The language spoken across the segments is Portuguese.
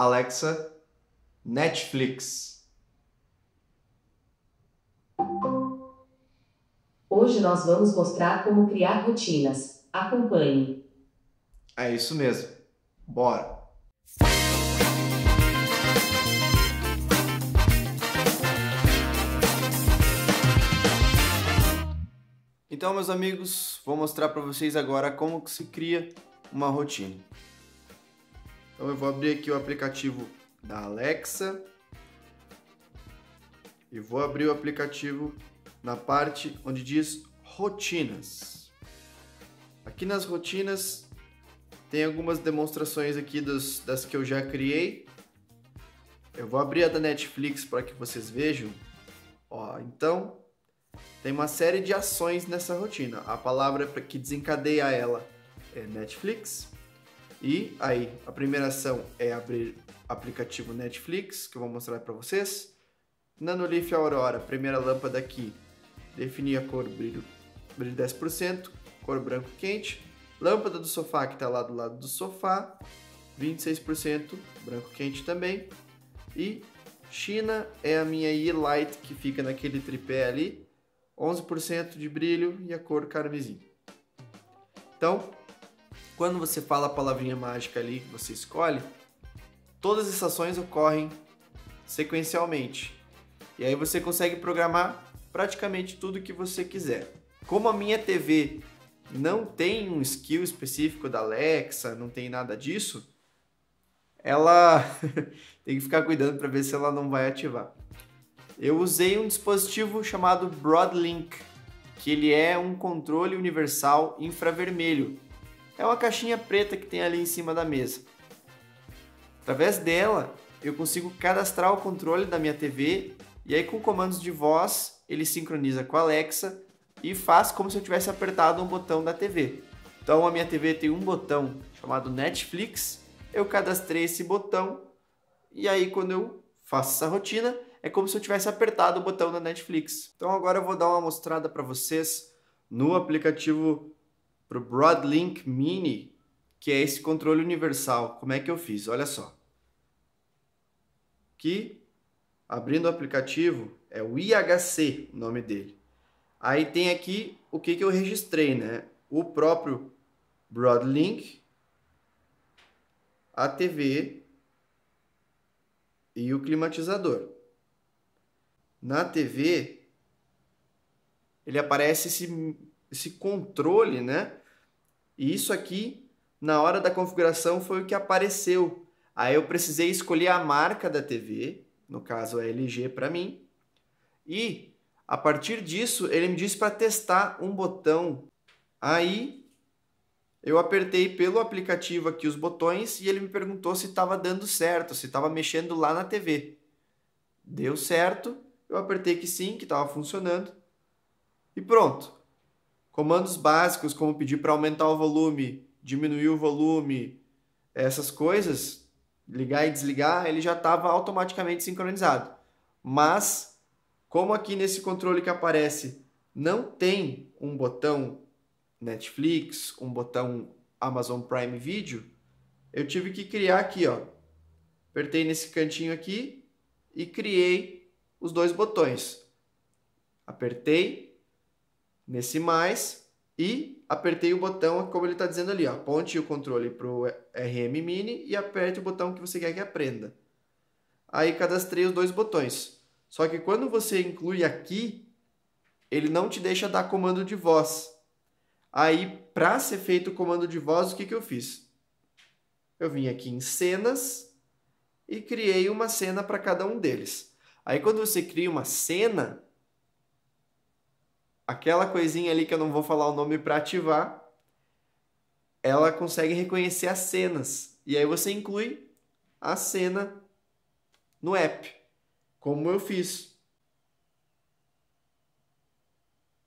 Alexa, Netflix. Hoje nós vamos mostrar como criar rotinas. Acompanhe. É isso mesmo. Bora! Então, meus amigos, vou mostrar para vocês agora como se cria uma rotina. Então eu vou abrir aqui o aplicativo da Alexa e vou abrir o aplicativo na parte onde diz rotinas. Aqui nas rotinas tem algumas demonstrações aqui dos, das que eu já criei. Eu vou abrir a da Netflix para que vocês vejam. Ó, então tem uma série de ações nessa rotina. A palavra que desencadeia ela é Netflix. E aí, a primeira ação é abrir aplicativo Netflix, que eu vou mostrar para vocês. Nanolith Aurora, primeira lâmpada aqui, definir a cor brilho, brilho 10%, cor branco quente. Lâmpada do sofá, que está lá do lado do sofá, 26%, branco quente também. E China é a minha E-Light, que fica naquele tripé ali, 11% de brilho e a cor carmesim. Então, quando você fala a palavrinha mágica ali que você escolhe, todas essas ações ocorrem sequencialmente. E aí você consegue programar praticamente tudo que você quiser. Como a minha TV não tem um skill específico da Alexa, não tem nada disso, ela tem que ficar cuidando para ver se ela não vai ativar. Eu usei um dispositivo chamado Broadlink, que ele é um controle universal infravermelho é uma caixinha preta que tem ali em cima da mesa. Através dela, eu consigo cadastrar o controle da minha TV e aí com comandos de voz, ele sincroniza com a Alexa e faz como se eu tivesse apertado um botão da TV. Então a minha TV tem um botão chamado Netflix, eu cadastrei esse botão e aí quando eu faço essa rotina, é como se eu tivesse apertado o botão da Netflix. Então agora eu vou dar uma mostrada para vocês no aplicativo para o Broadlink Mini, que é esse controle universal. Como é que eu fiz? Olha só. Que abrindo o aplicativo é o IHC, o nome dele. Aí tem aqui o que, que eu registrei, né? O próprio Broadlink, a TV e o climatizador. Na TV, ele aparece esse, esse controle, né? E isso aqui, na hora da configuração, foi o que apareceu. Aí eu precisei escolher a marca da TV, no caso a LG para mim, e a partir disso ele me disse para testar um botão. Aí eu apertei pelo aplicativo aqui os botões e ele me perguntou se estava dando certo, se estava mexendo lá na TV. Deu certo, eu apertei que sim, que estava funcionando. E pronto. Comandos básicos, como pedir para aumentar o volume, diminuir o volume, essas coisas, ligar e desligar, ele já estava automaticamente sincronizado. Mas, como aqui nesse controle que aparece não tem um botão Netflix, um botão Amazon Prime Video, eu tive que criar aqui, ó. Apertei nesse cantinho aqui e criei os dois botões. Apertei nesse mais e apertei o botão, como ele está dizendo ali, ó, aponte o controle para o RM Mini e aperte o botão que você quer que aprenda. Aí cadastrei os dois botões. Só que quando você inclui aqui, ele não te deixa dar comando de voz. Aí, para ser feito o comando de voz, o que, que eu fiz? Eu vim aqui em cenas e criei uma cena para cada um deles. Aí, quando você cria uma cena, aquela coisinha ali que eu não vou falar o nome para ativar, ela consegue reconhecer as cenas. E aí você inclui a cena no app, como eu fiz.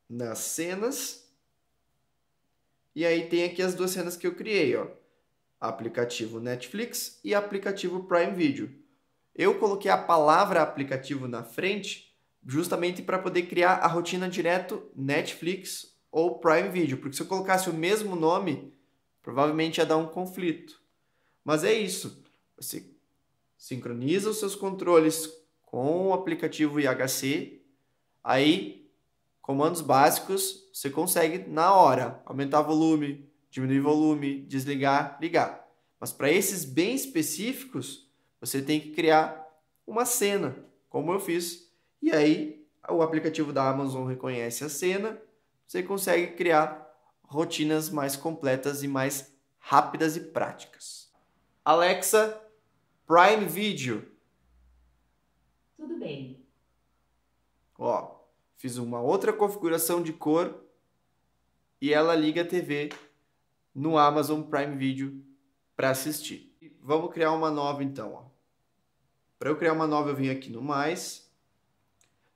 Nas cenas. E aí tem aqui as duas cenas que eu criei, ó. Aplicativo Netflix e aplicativo Prime Video. Eu coloquei a palavra aplicativo na frente justamente para poder criar a rotina direto Netflix ou Prime Video, porque se eu colocasse o mesmo nome, provavelmente ia dar um conflito. Mas é isso. Você sincroniza os seus controles com o aplicativo IHC, aí comandos básicos você consegue na hora aumentar volume, diminuir volume, desligar, ligar. Mas para esses bem específicos, você tem que criar uma cena, como eu fiz e aí o aplicativo da Amazon reconhece a cena, você consegue criar rotinas mais completas e mais rápidas e práticas. Alexa, Prime Video. Tudo bem. Ó, fiz uma outra configuração de cor e ela liga a TV no Amazon Prime Video para assistir. Vamos criar uma nova então. Para eu criar uma nova, eu vim aqui no mais.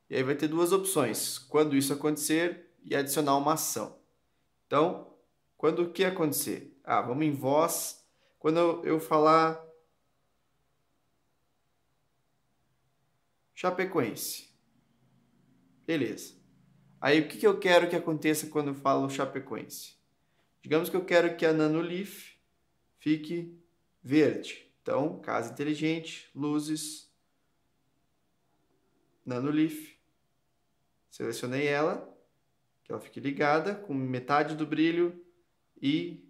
E aí vai ter duas opções, quando isso acontecer e adicionar uma ação. Então, quando o que acontecer? Ah, vamos em voz. Quando eu, eu falar Chapecoense. Beleza. Aí o que, que eu quero que aconteça quando eu falo Chapecoense? Digamos que eu quero que a Nanolif fique verde. Então, casa inteligente, luzes, Nanolife. Selecionei ela, que ela fique ligada, com metade do brilho e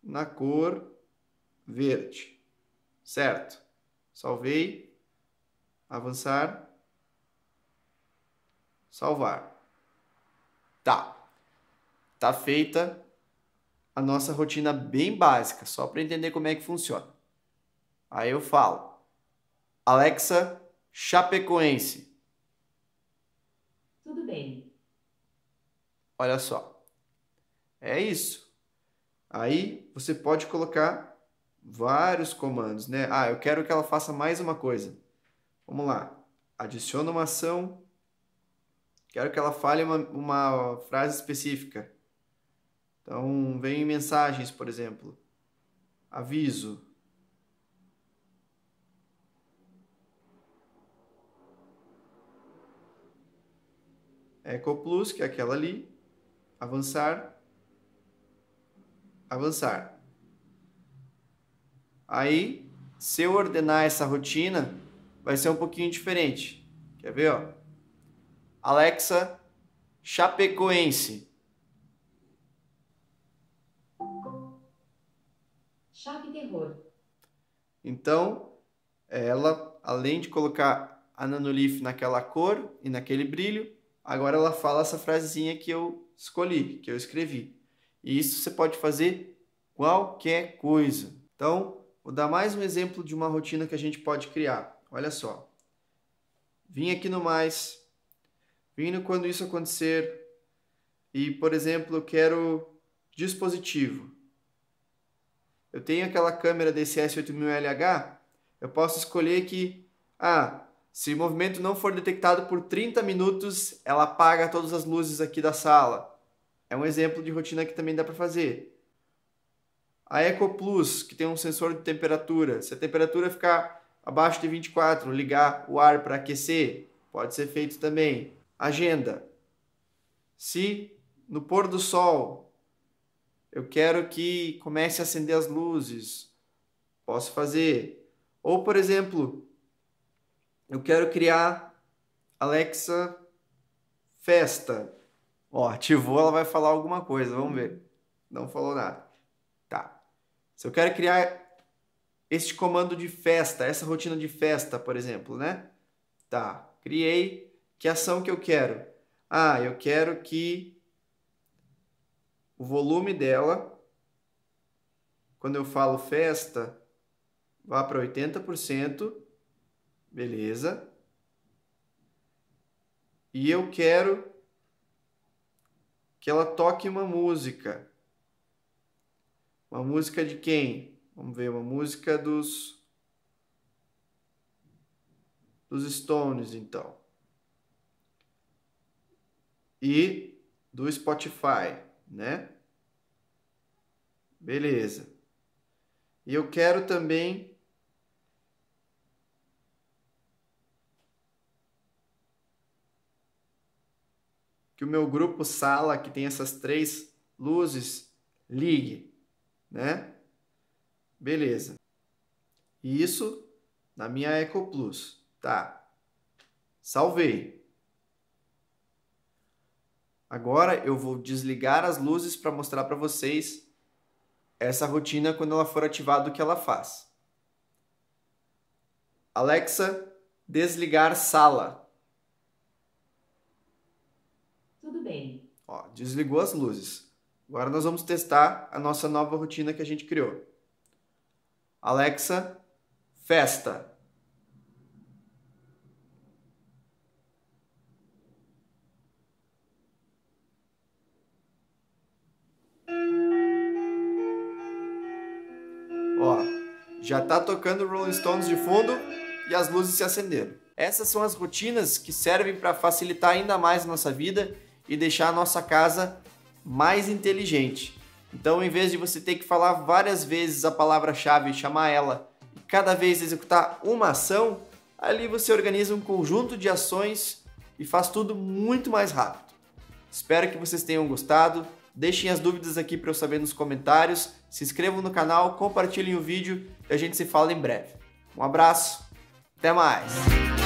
na cor verde. Certo. Salvei. Avançar. Salvar. Tá. Tá feita a nossa rotina bem básica, só para entender como é que funciona. Aí eu falo: Alexa Chapecoense, Olha só. É isso. Aí você pode colocar vários comandos, né? Ah, eu quero que ela faça mais uma coisa. Vamos lá. Adiciona uma ação. Quero que ela fale uma, uma frase específica. Então, vem mensagens, por exemplo. Aviso. Eco Plus, que é aquela ali avançar, avançar. Aí, se eu ordenar essa rotina, vai ser um pouquinho diferente. Quer ver, ó? Alexa Chapecoense. Chave terror. Então, ela, além de colocar a Nanolife naquela cor e naquele brilho, agora ela fala essa frasezinha que eu escolhi, que eu escrevi. E isso você pode fazer qualquer coisa. Então, vou dar mais um exemplo de uma rotina que a gente pode criar. Olha só. Vim aqui no mais, vim quando isso acontecer, e, por exemplo, eu quero dispositivo. Eu tenho aquela câmera DCS-8000LH, eu posso escolher que, ah, se o movimento não for detectado por 30 minutos, ela apaga todas as luzes aqui da sala. É um exemplo de rotina que também dá para fazer. A Eco Plus, que tem um sensor de temperatura, se a temperatura ficar abaixo de 24, ligar o ar para aquecer, pode ser feito também. Agenda. Se no pôr do sol eu quero que comece a acender as luzes, posso fazer. Ou, por exemplo, eu quero criar Alexa Festa. Ó, ativou, ela vai falar alguma coisa, vamos ver. Não falou nada. Tá. Se eu quero criar este comando de festa, essa rotina de festa, por exemplo, né? Tá, criei. Que ação que eu quero? Ah, eu quero que o volume dela, quando eu falo festa, vá para 80%. Beleza. E eu quero que ela toque uma música. Uma música de quem? Vamos ver, uma música dos dos Stones, então. E do Spotify, né? Beleza. E eu quero também que o meu grupo sala, que tem essas três luzes, ligue, né? Beleza. E isso na minha Eco Plus, tá? Salvei. Agora eu vou desligar as luzes para mostrar para vocês essa rotina quando ela for ativada o que ela faz. Alexa, desligar sala. tudo bem. Ó, desligou as luzes. Agora nós vamos testar a nossa nova rotina que a gente criou. Alexa, festa. Ó, já tá tocando Rolling Stones de fundo e as luzes se acenderam. Essas são as rotinas que servem para facilitar ainda mais a nossa vida e deixar a nossa casa mais inteligente. Então, em vez de você ter que falar várias vezes a palavra-chave, chamar ela e cada vez executar uma ação, ali você organiza um conjunto de ações e faz tudo muito mais rápido. Espero que vocês tenham gostado. Deixem as dúvidas aqui para eu saber nos comentários. Se inscrevam no canal, compartilhem o vídeo e a gente se fala em breve. Um abraço, até mais!